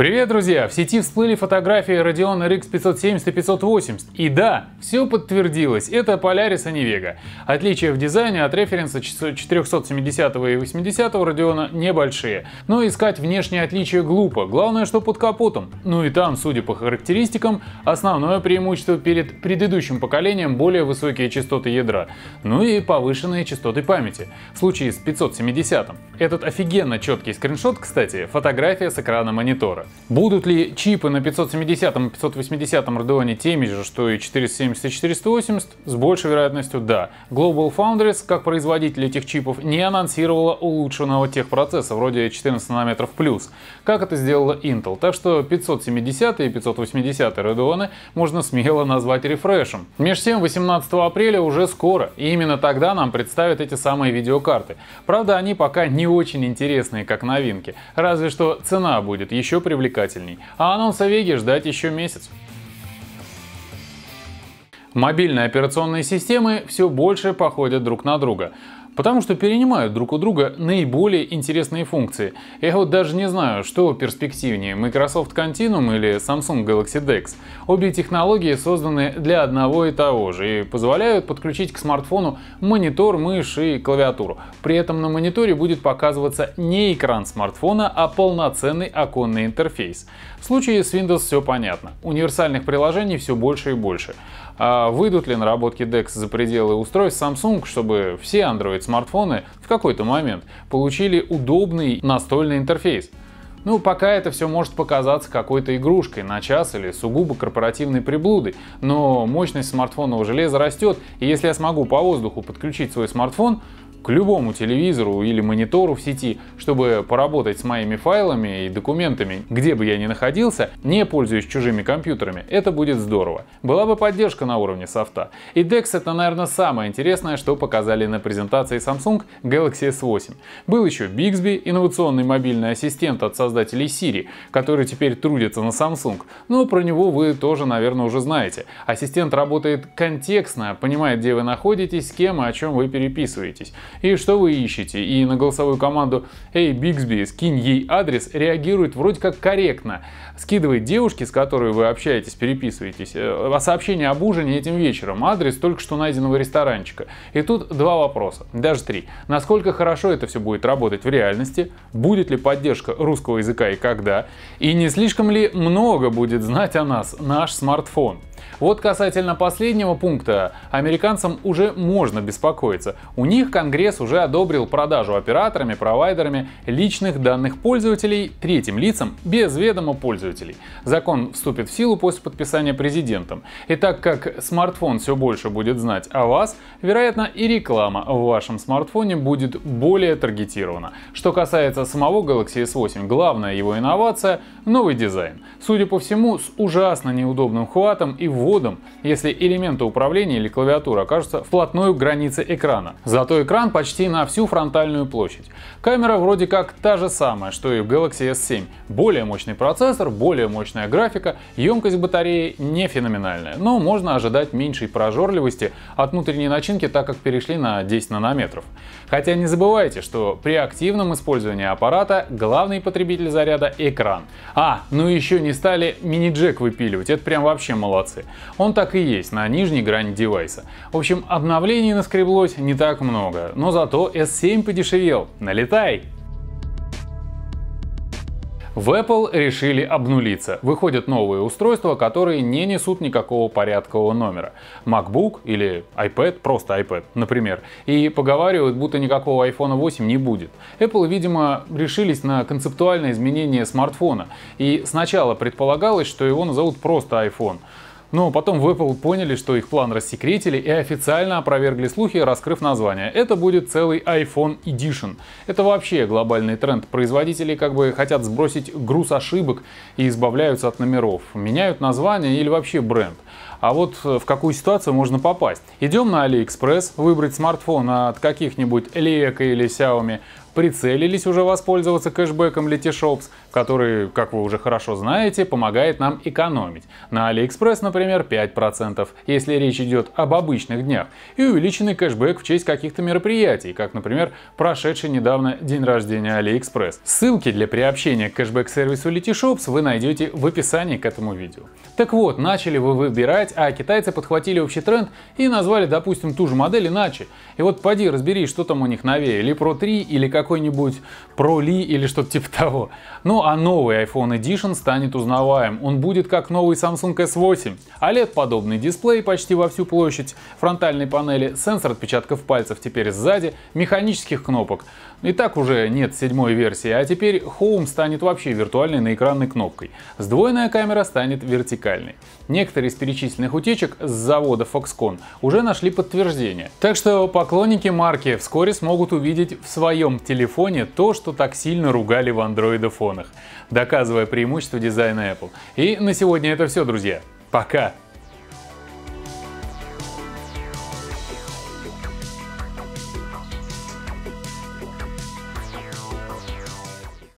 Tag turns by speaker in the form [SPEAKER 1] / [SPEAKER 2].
[SPEAKER 1] Привет, друзья! В сети всплыли фотографии Radeon RX 570 и 580. И да, все подтвердилось, это Polaris, а не Vega. Отличия в дизайне от референса 470 и 80 Radeon небольшие. Но искать внешние отличия глупо, главное, что под капотом. Ну и там, судя по характеристикам, основное преимущество перед предыдущим поколением более высокие частоты ядра, ну и повышенные частоты памяти. В случае с 570 Этот офигенно четкий скриншот, кстати, фотография с экрана монитора. Будут ли чипы на 570 и 580 Radeon теми же, что и 470 и 480? С большей вероятностью да. Global Foundries, как производитель этих чипов, не анонсировала улучшенного техпроцесса, вроде 14 нанометров плюс, как это сделала Intel. Так что 570 и 580 Radeon можно смело назвать рефрешем. Меж тем, 18 апреля уже скоро, и именно тогда нам представят эти самые видеокарты. Правда, они пока не очень интересные как новинки, разве что цена будет еще привлекательнее привлекательней, а анонс Овеги ждать еще месяц. Мобильные операционные системы все больше походят друг на друга. Потому что перенимают друг у друга наиболее интересные функции. Я вот даже не знаю, что перспективнее, Microsoft Continuum или Samsung Galaxy DeX. Обе технологии созданы для одного и того же и позволяют подключить к смартфону монитор, мышь и клавиатуру. При этом на мониторе будет показываться не экран смартфона, а полноценный оконный интерфейс. В случае с Windows все понятно. Универсальных приложений все больше и больше. А выйдут ли наработки DeX за пределы устройств Samsung, чтобы все Android смартфоны в какой-то момент получили удобный настольный интерфейс. Ну, пока это все может показаться какой-то игрушкой на час или сугубо корпоративной приблудой, но мощность смартфонного железа растет, и если я смогу по воздуху подключить свой смартфон, к любому телевизору или монитору в сети, чтобы поработать с моими файлами и документами, где бы я ни находился, не пользуясь чужими компьютерами. Это будет здорово. Была бы поддержка на уровне софта. И DeX это, наверное, самое интересное, что показали на презентации Samsung Galaxy S8. Был еще Bixby, инновационный мобильный ассистент от создателей Siri, который теперь трудится на Samsung. Но про него вы тоже, наверное, уже знаете. Ассистент работает контекстно, понимает, где вы находитесь, с кем и о чем вы переписываетесь. «И что вы ищете?» и на голосовую команду «Эй, Бигсби, скинь ей адрес» реагирует вроде как корректно. Скидывает девушке, с которой вы общаетесь, переписываетесь, э, сообщение об ужине этим вечером, адрес только что найденного ресторанчика. И тут два вопроса, даже три. Насколько хорошо это все будет работать в реальности? Будет ли поддержка русского языка и когда? И не слишком ли много будет знать о нас наш смартфон? Вот касательно последнего пункта, американцам уже можно беспокоиться. У них Конгресс уже одобрил продажу операторами, провайдерами личных данных пользователей третьим лицам без ведома пользователей. Закон вступит в силу после подписания президентом. И так как смартфон все больше будет знать о вас, вероятно и реклама в вашем смартфоне будет более таргетирована. Что касается самого Galaxy S8, главная его инновация — новый дизайн. Судя по всему, с ужасно неудобным хватом и вводом, если элементы управления или клавиатура окажутся вплотную к границе экрана. Зато экран почти на всю фронтальную площадь. Камера вроде как та же самая, что и в Galaxy S7. Более мощный процессор, более мощная графика, емкость батареи не феноменальная, но можно ожидать меньшей прожорливости от внутренней начинки, так как перешли на 10 нанометров. Хотя не забывайте, что при активном использовании аппарата главный потребитель заряда — экран. А, ну еще не стали мини-джек выпиливать, это прям вообще молодцы дисплей Он так и есть на нижней грани девайса. В общем, обновлений наскреблось не так много, но зато S7 подешевел. Налетай! В Apple решили обнулиться. Выходят новые устройства, которые не несут никакого порядкового номера. MacBook или iPad, просто iPad, например. И поговаривают, будто никакого iPhone 8 не будет. Apple, видимо, решились на концептуальное изменение смартфона. И сначала предполагалось, что его назовут просто iPhone. Но ну, а потом в Apple поняли, что их план рассекретили и официально опровергли слухи, раскрыв название. Это будет целый iPhone Edition. Это вообще глобальный тренд. Производители как бы хотят сбросить груз ошибок и избавляются от номеров. Меняют название или вообще бренд а вот э, в какую ситуацию можно попасть. Идем на AliExpress, выбрать смартфон от каких-нибудь Лека или Xiaomi, прицелились уже воспользоваться кэшбэком Letyshops, который, как вы уже хорошо знаете, помогает нам экономить. На AliExpress, например, 5%, если речь идет об обычных днях, и увеличенный кэшбэк в честь каких-то мероприятий, как, например, прошедший недавно день рождения AliExpress. Ссылки для приобщения к кэшбэк-сервису Letyshops вы найдете в описании к этому видео. Так вот, начали вы выбирать 5, а китайцы подхватили общий тренд и назвали, допустим, ту же модель иначе. И вот поди разбери, что там у них новее, или Pro 3, или какой-нибудь Pro Li, или что-то типа того. Ну а новый iPhone Edition станет узнаваем, он будет как новый Samsung S8. OLED-подобный а дисплей почти во всю площадь, фронтальной панели, сенсор отпечатков пальцев теперь сзади, механических кнопок. И так уже нет седьмой версии, а теперь Home станет вообще виртуальной наэкранной кнопкой. Сдвоенная камера станет вертикальной. Некоторые из перечисленных злополучных утечек с завода Foxconn уже нашли подтверждение. Так что поклонники марки вскоре смогут увидеть в своем телефоне то, что так сильно ругали в андроидофонах, доказывая преимущество дизайна Apple. И на сегодня это все, друзья. Пока!